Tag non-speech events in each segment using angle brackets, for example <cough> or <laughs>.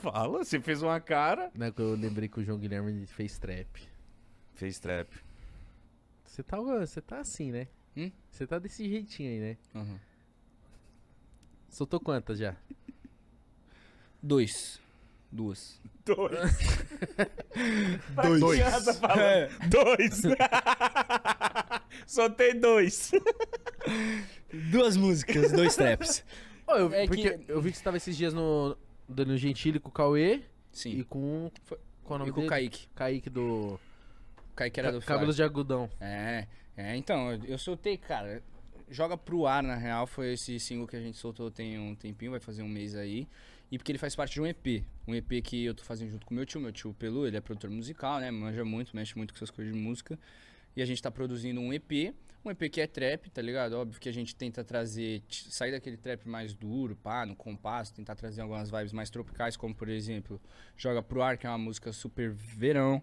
Fala, você fez uma cara. Não, é eu lembrei que o João Guilherme fez trap. Fez trap. Você tá, você tá assim, né? Hum? Você tá desse jeitinho aí, né? Uhum. Soltou quantas já? Dois. Duas. Dois. <laughs> dois. Dois. É. dois. dois. Duas músicas, dois traps. Oh, eu, é porque que... eu vi que você tava esses dias no, Danilo Gentili com o Cauê. Sim. E com. Qual é o nome e com o Kaique. Kaique do. Kaique era Ca do Cabelos de Agudão. É, é, então, eu soltei, cara. Joga pro ar, na real, foi esse single que a gente soltou tem um tempinho, vai fazer um mês aí. E porque ele faz parte de um EP. Um EP que eu tô fazendo junto com meu tio, meu tio Pelu, ele é produtor musical, né? Manja muito, mexe muito com essas coisas de música. E a gente tá produzindo um EP um EP que é trap, tá ligado? Óbvio que a gente tenta trazer, sair daquele trap mais duro, pá, no compasso, tentar trazer algumas vibes mais tropicais, como por exemplo, Joga Pro Ar, que é uma música super verão.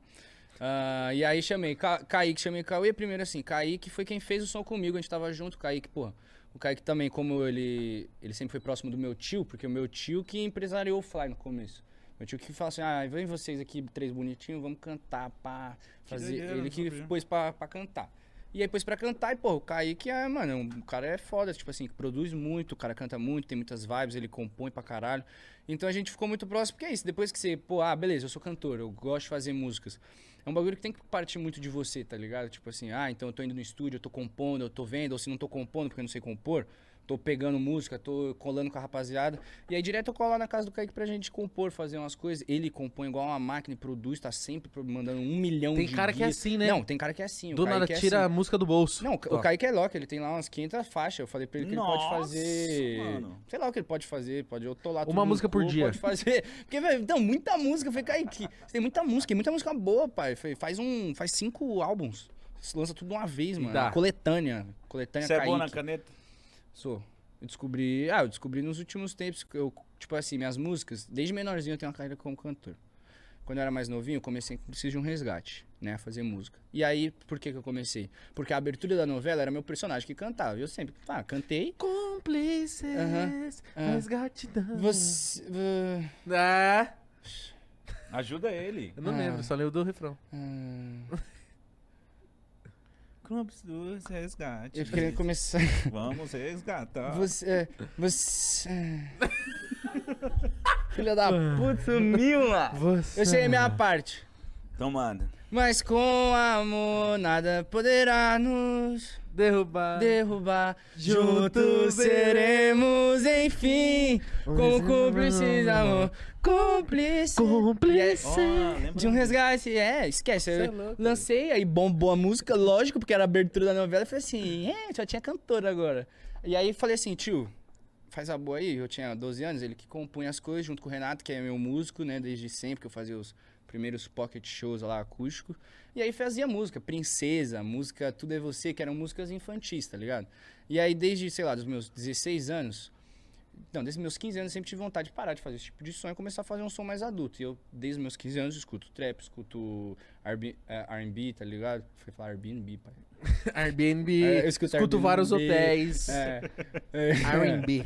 Uh, e aí chamei Ka Kaique, chamei Cauê primeiro assim, Kaique foi quem fez o som comigo, a gente tava junto, Kaique, porra. O Kaique também, como ele, ele sempre foi próximo do meu tio, porque o meu tio que empresariou o Fly no começo. Meu tio que fala assim, ah, vem vocês aqui, três bonitinhos, vamos cantar, pá, fazer. ele né, que pôs pra, pra cantar. E aí, depois pra cantar, e, pô, o Kaique é, mano, o é cara é foda, tipo assim, produz muito, o cara canta muito, tem muitas vibes, ele compõe pra caralho. Então a gente ficou muito próximo, porque é isso, depois que você, pô, ah, beleza, eu sou cantor, eu gosto de fazer músicas. É um bagulho que tem que partir muito de você, tá ligado? Tipo assim, ah, então eu tô indo no estúdio, eu tô compondo, eu tô vendo, ou se não tô compondo porque eu não sei compor, tô pegando música, tô colando com a rapaziada. E aí direto eu colo lá na casa do Kaique pra gente compor, fazer umas coisas. Ele compõe igual uma máquina, produz, tá sempre mandando um milhão tem de Tem cara que é assim, né? Não, tem cara que é assim. Do nada é assim. tira assim. a música do bolso. Não, Ó. o Kaique é louco, ele tem lá umas 500 faixas. Eu falei pra ele que Nossa, ele pode fazer... Mano. Sei lá o que ele pode fazer, pode... Eu tô lá... Uma música por dia. Pode fazer. <laughs> Porque, velho, então, muita música. Eu falei, Kaique, tem muita música, muita música boa, pai. Falei, faz um... Faz cinco álbuns. Você lança tudo de uma vez, mano. Dá. Coletânea. Coletânea Você é bom na caneta? Sou. Eu descobri. Ah, eu descobri nos últimos tempos que eu, tipo assim, minhas músicas, desde menorzinho eu tenho uma carreira como cantor. Quando eu era mais novinho, eu comecei com precisar de um resgate, né? A fazer música. E aí, por que, que eu comecei? Porque a abertura da novela era meu personagem que cantava. E eu sempre, ah, cantei. Cúmplices, uh -huh. Ah. resgatidão. Você. Uh... Ah. Ajuda ele. Eu não ah. lembro, só leu do refrão. Ah. Clubes do Resgate. Eu queria começar. Vamos resgatar. Você. É, você. <laughs> Filha da puta, sumiu lá. Você... Eu sei a minha parte. Tomada. Então Mas com amor nada poderá nos derrubar. Derrubar. Juntos seremos enfim Como cúmplice de amor. Cúmplice. Cúmplice. É. De um resgate. É, esquece. é louco. lancei, aí bombou a música, lógico, porque era a abertura da novela. Eu falei assim, é, só tinha cantora agora. E aí falei assim, tio, faz a boa aí. Eu tinha 12 anos, ele que compunha as coisas junto com o Renato, que é meu músico, né, desde sempre, que eu fazia os primeiros pocket shows lá acústico. E aí fazia música, Princesa, música Tudo é Você, que eram músicas infantis, tá ligado? E aí desde, sei lá, dos meus 16 anos, então desde meus 15 anos eu sempre tive vontade de parar de fazer esse tipo de som e começar a fazer um som mais adulto. E eu, desde meus 15 anos, escuto trap, escuto RB, eh, tá ligado? Fui falar Airbnb, pai. Airbnb, <laughs> é, eu escuto, escuto Airbnb, vários hotéis. É, é, <laughs> RB.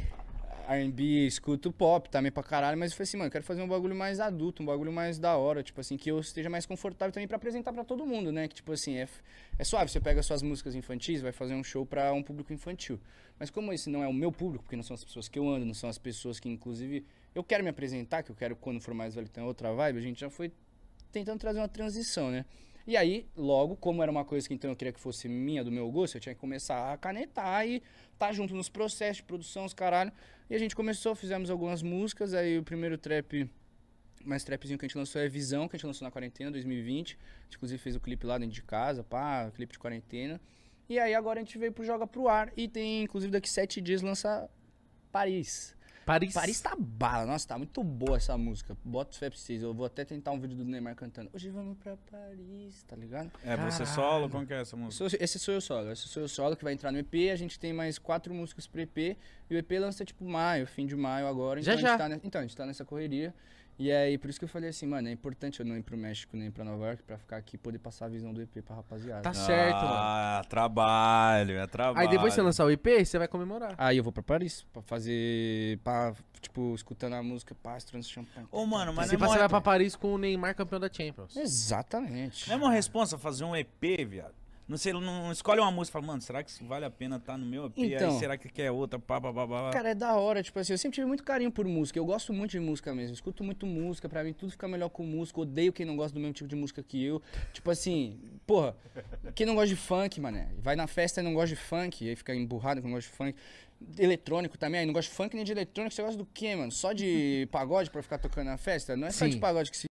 R&B, escuto pop também tá pra caralho, mas eu falei assim, mano, eu quero fazer um bagulho mais adulto, um bagulho mais da hora, tipo assim, que eu esteja mais confortável também para apresentar para todo mundo, né? Que tipo assim, é, é suave, você pega suas músicas infantis, vai fazer um show para um público infantil. Mas como esse não é o meu público, porque não são as pessoas que eu ando, não são as pessoas que inclusive eu quero me apresentar, que eu quero quando for mais velho ter outra vibe, a gente já foi tentando trazer uma transição, né? E aí, logo, como era uma coisa que então eu queria que fosse minha, do meu gosto, eu tinha que começar a canetar e tá junto nos processos de produção, os caralho. E a gente começou, fizemos algumas músicas, aí o primeiro trap mais trapzinho que a gente lançou é Visão, que a gente lançou na quarentena, 2020. A gente, inclusive, fez o clipe lá dentro de casa, pá, clipe de quarentena. E aí agora a gente veio pro Joga Pro Ar e tem, inclusive, daqui sete dias lança Paris. Paris. Paris tá bala. Nossa, tá muito boa essa música. Bota os fé vocês. Eu vou até tentar um vídeo do Neymar cantando. Hoje vamos pra Paris, tá ligado? É, Caralho. você solo? Como que é essa música? Esse, esse sou eu solo. Esse sou eu solo que vai entrar no EP. A gente tem mais quatro músicas pro EP. E o EP lança tipo maio, fim de maio agora. Então já, já. tá Então, a gente tá nessa correria. E aí, por isso que eu falei assim, mano, é importante eu não ir pro México nem pra Nova York pra ficar aqui e poder passar a visão do EP pra rapaziada. Tá certo, mano. Ah, trabalho, é trabalho. Aí depois você lançar o EP, você vai comemorar. Aí eu vou pra Paris pra fazer. Pra, tipo, escutando a música, pá, estourando champanhe. Ô, mano, mas. É você vai pra Paris com o Neymar campeão da Champions. Exatamente. Não é uma responsa fazer um EP, viado. Não sei, não escolhe uma música e fala, mano, será que vale a pena estar tá no meu EP? Então, Aí, será que quer outra? Pá, pá, pá, pá. Cara, é da hora, tipo assim, eu sempre tive muito carinho por música. Eu gosto muito de música mesmo. escuto muito música, pra mim tudo fica melhor com música. Odeio quem não gosta do mesmo tipo de música que eu. Tipo assim, porra, quem não gosta de funk, mané? Vai na festa e não gosta de funk, aí fica emburrado que não gosta de funk. Eletrônico também, aí não gosta de funk nem de eletrônico, você gosta do quê, mano? Só de pagode pra ficar tocando na festa? Não é só de pagode que se